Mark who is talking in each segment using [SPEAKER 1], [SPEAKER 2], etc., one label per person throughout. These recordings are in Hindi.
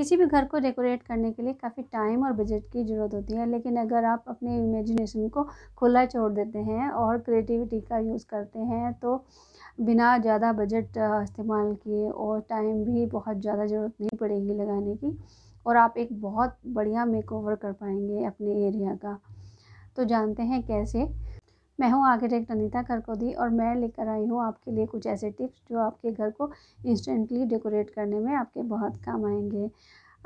[SPEAKER 1] किसी भी घर को डेकोरेट करने के लिए काफ़ी टाइम और बजट की ज़रूरत होती है लेकिन अगर आप अपने इमेजिनेशन को खुला छोड़ देते हैं और क्रिएटिविटी का यूज़ करते हैं तो बिना ज़्यादा बजट इस्तेमाल किए और टाइम भी बहुत ज़्यादा ज़रूरत नहीं पड़ेगी लगाने की और आप एक बहुत बढ़िया मेकओवर कर पाएंगे अपने एरिया का तो जानते हैं कैसे मैं हूं आर्किटेक्ट अनीता करकोदी और मैं लेकर आई हूं आपके लिए कुछ ऐसे टिप्स जो आपके घर को इंस्टेंटली डेकोरेट करने में आपके बहुत काम आएंगे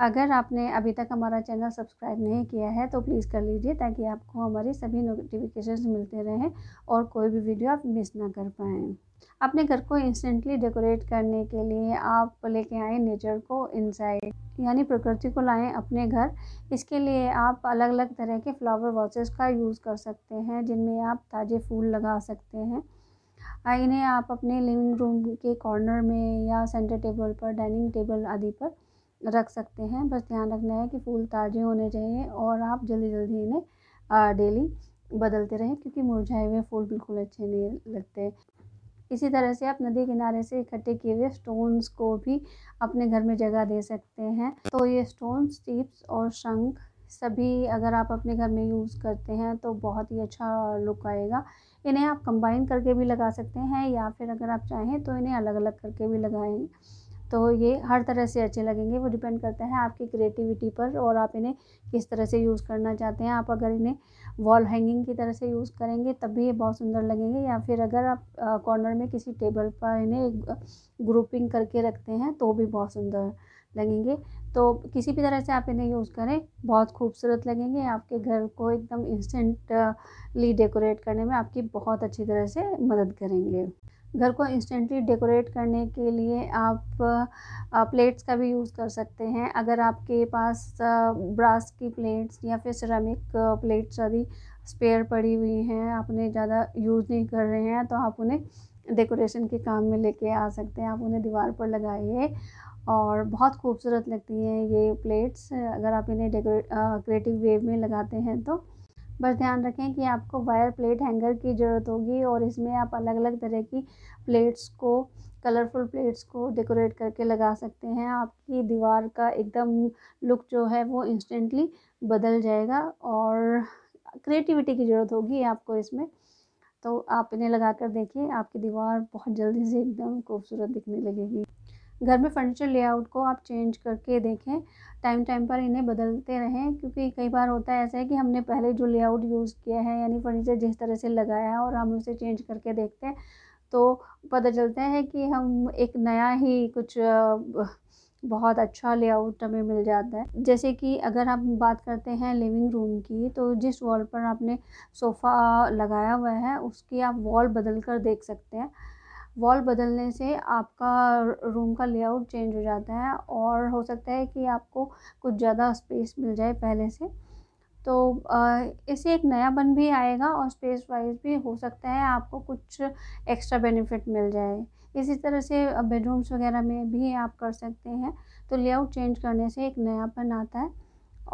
[SPEAKER 1] अगर आपने अभी तक हमारा चैनल सब्सक्राइब नहीं किया है तो प्लीज़ कर लीजिए ताकि आपको हमारी सभी नोटिफिकेशन मिलते रहें और कोई भी वीडियो आप मिस ना कर पाएँ अपने घर को इंस्टेंटली डेकोरेट करने के लिए आप लेके आए नेचर को इनसाइड यानी प्रकृति को लाएं अपने घर इसके लिए आप अलग अलग तरह के फ्लावर वॉचेस का यूज़ कर सकते हैं जिनमें आप ताज़े फूल लगा सकते हैं इन्हें आप अपने लिविंग रूम के कॉर्नर में या सेंटर टेबल पर डाइनिंग टेबल आदि पर रख सकते हैं बस ध्यान रखना है कि फूल ताज़े होने चाहिए और आप जल्दी जल्दी इन्हें डेली बदलते रहें क्योंकि मुरझाए हुए फूल बिल्कुल अच्छे नहीं लगते इसी तरह से आप नदी किनारे से इकट्ठे किए हुए स्टोन्स को भी अपने घर में जगह दे सकते हैं तो ये स्टोन्स टिप्स और शंख सभी अगर आप अपने घर में यूज़ करते हैं तो बहुत ही अच्छा लुक आएगा इन्हें आप कंबाइन करके भी लगा सकते हैं या फिर अगर आप चाहें तो इन्हें अलग अलग करके भी लगाएं तो ये हर तरह से अच्छे लगेंगे वो डिपेंड करता है आपकी क्रिएटिविटी पर और आप इन्हें किस तरह से यूज़ करना चाहते हैं आप अगर इन्हें वॉल हैंगिंग की तरह से यूज़ करेंगे तब भी ये बहुत सुंदर लगेंगे या फिर अगर आप कॉर्नर में किसी टेबल पर इन्हें एक ग्रुपिंग करके रखते हैं तो भी बहुत सुंदर लगेंगे तो किसी भी तरह से आप इन्हें यूज़ करें बहुत खूबसूरत लगेंगे आपके घर को एकदम इंस्टेंटली डेकोरेट करने में आपकी बहुत अच्छी तरह से मदद करेंगे घर को इंस्टेंटली डेकोरेट करने के लिए आप प्लेट्स का भी यूज़ कर सकते हैं अगर आपके पास ब्रास की प्लेट्स या फिर सिरामिक प्लेट्स आदि स्पेयर पड़ी हुई हैं आप उन्हें ज़्यादा यूज़ नहीं कर रहे हैं तो आप उन्हें डेकोरेशन के काम में लेके आ सकते हैं आप उन्हें दीवार पर लगाइए और बहुत खूबसूरत लगती हैं ये प्लेट्स अगर आप इन्हें डेकोरेट क्रिएटिव वे में लगाते हैं तो बस ध्यान रखें कि आपको वायर प्लेट हैंगर की ज़रूरत होगी और इसमें आप अलग अलग तरह की प्लेट्स को कलरफुल प्लेट्स को डेकोरेट करके लगा सकते हैं आपकी दीवार का एकदम लुक जो है वो इंस्टेंटली बदल जाएगा और क्रिएटिविटी की ज़रूरत होगी आपको इसमें तो आप इन्हें लगा कर देखिए आपकी दीवार बहुत जल्दी से एकदम खूबसूरत दिखने लगेगी घर में फर्नीचर लेआउट को आप चेंज करके देखें टाइम टाइम पर इन्हें बदलते रहें क्योंकि कई बार होता है ऐसा है कि हमने पहले जो लेआउट यूज़ किया है यानी फर्नीचर जिस तरह से लगाया है और हम उसे चेंज करके देखते हैं तो पता चलता है कि हम एक नया ही कुछ बहुत अच्छा लेआउट हमें मिल जाता है जैसे कि अगर हम बात करते हैं लिविंग रूम की तो जिस वॉल पर आपने सोफ़ा लगाया हुआ है उसकी आप वॉल बदल कर देख सकते हैं वॉल बदलने से आपका रूम का लेआउट चेंज हो जाता है और हो सकता है कि आपको कुछ ज़्यादा स्पेस मिल जाए पहले से तो इसे एक नया बन भी आएगा और स्पेस वाइज भी हो सकता है आपको कुछ एक्स्ट्रा बेनिफिट मिल जाए इसी तरह से बेडरूम्स वगैरह में भी आप कर सकते हैं तो लेआउट चेंज करने से एक नया बन आता है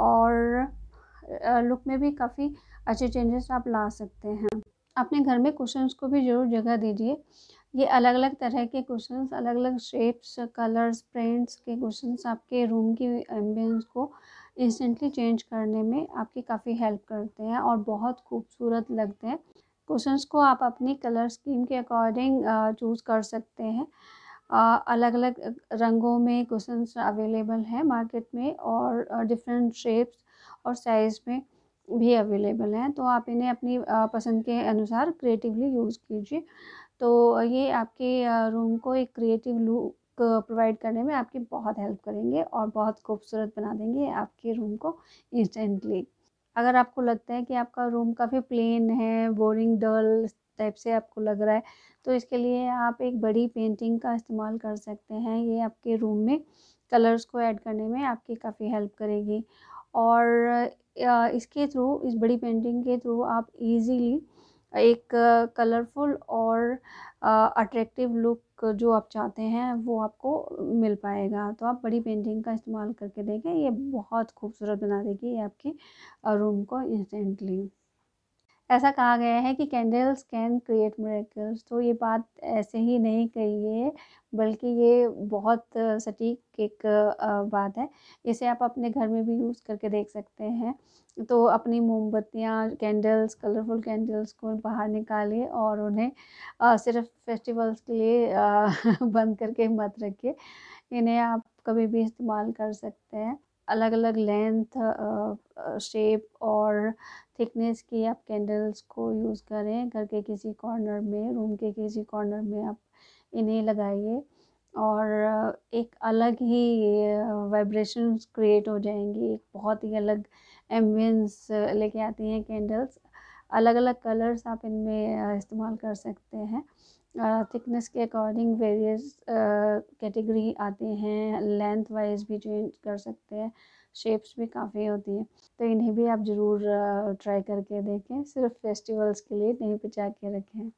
[SPEAKER 1] और लुक में भी काफ़ी अच्छे चेंजेस आप ला सकते हैं अपने घर में कुशंस को भी ज़रूर जगह दीजिए ये अलग अलग तरह के क्वेश्चन अलग अलग शेप्स कलर्स प्रिंट्स के क्वेश्चन आपके रूम की एम्बियंस को इंस्टेंटली चेंज करने में आपकी काफ़ी हेल्प करते हैं और बहुत खूबसूरत लगते हैं क्वेश्चंस को आप अपनी कलर स्कीम के अकॉर्डिंग चूज़ कर सकते हैं अलग अलग रंगों में क्वेश्चन अवेलेबल हैं मार्केट में और डिफरेंट शेप्स और साइज़ में भी अवेलेबल हैं तो आप इन्हें अपनी पसंद के अनुसार क्रिएटिवली यूज़ कीजिए तो ये आपके रूम को एक क्रिएटिव लुक प्रोवाइड करने में आपकी बहुत हेल्प करेंगे और बहुत खूबसूरत बना देंगे आपके रूम को इंस्टेंटली अगर आपको लगता है कि आपका रूम काफ़ी प्लेन है बोरिंग डल टाइप से आपको लग रहा है तो इसके लिए आप एक बड़ी पेंटिंग का इस्तेमाल कर सकते हैं ये आपके रूम में कलर्स को ऐड करने में आपकी काफ़ी हेल्प करेगी और इसके थ्रू इस बड़ी पेंटिंग के थ्रू आप इजीली एक कलरफुल और अट्रैक्टिव लुक जो आप चाहते हैं वो आपको मिल पाएगा तो आप बड़ी पेंटिंग का इस्तेमाल करके देखें ये बहुत खूबसूरत बना देगी ये आपके रूम को इंस्टेंटली ऐसा कहा गया है कि कैंडल्स कैन क्रिएट मेरेकल्स तो ये बात ऐसे ही नहीं कही है बल्कि ये बहुत सटीक एक बात है इसे आप अपने घर में भी यूज़ करके देख सकते हैं तो अपनी मोमबत्तियाँ कैंडल्स कलरफुल कैंडल्स को बाहर निकालिए और उन्हें सिर्फ फेस्टिवल्स के लिए बंद करके मत रखिए इन्हें आप कभी भी इस्तेमाल कर सकते हैं अलग अलग लेंथ शेप और थिकनेस की आप कैंडल्स को यूज़ करें घर के किसी कॉर्नर में रूम के किसी कॉर्नर में आप इन्हें लगाइए और एक अलग ही वाइब्रेशंस क्रिएट हो जाएंगी एक बहुत ही अलग एम्बियंस लेके आती हैं कैंडल्स अलग अलग कलर्स आप इनमें इस्तेमाल कर सकते हैं थिकनेस के अकॉर्डिंग वेरियस कैटेगरी आते हैं लेंथ वाइज भी चेंज कर सकते हैं शेप्स भी काफ़ी होती हैं तो इन्हें भी आप ज़रूर ट्राई करके देखें सिर्फ फेस्टिवल्स के लिए नहीं बचा के रखें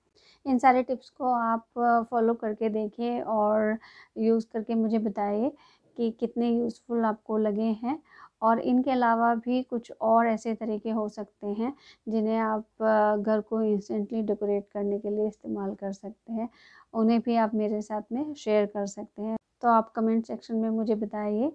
[SPEAKER 1] इन सारे टिप्स को आप फॉलो करके देखें और यूज़ करके मुझे बताइए कि कितने यूज़फुल आपको लगे हैं और इनके अलावा भी कुछ और ऐसे तरीके हो सकते हैं जिन्हें आप घर को इंस्टेंटली डेकोरेट करने के लिए इस्तेमाल कर सकते हैं उन्हें भी आप मेरे साथ में शेयर कर सकते हैं तो आप कमेंट सेक्शन में मुझे बताइए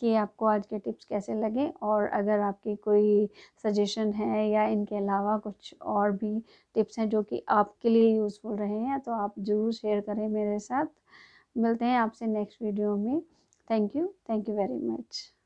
[SPEAKER 1] कि आपको आज के टिप्स कैसे लगे और अगर आपकी कोई सजेशन है या इनके अलावा कुछ और भी टिप्स हैं जो कि आपके लिए यूज़फुल रहे हैं तो आप ज़रूर शेयर करें मेरे साथ मिलते हैं आपसे नेक्स्ट वीडियो में thank you thank you very much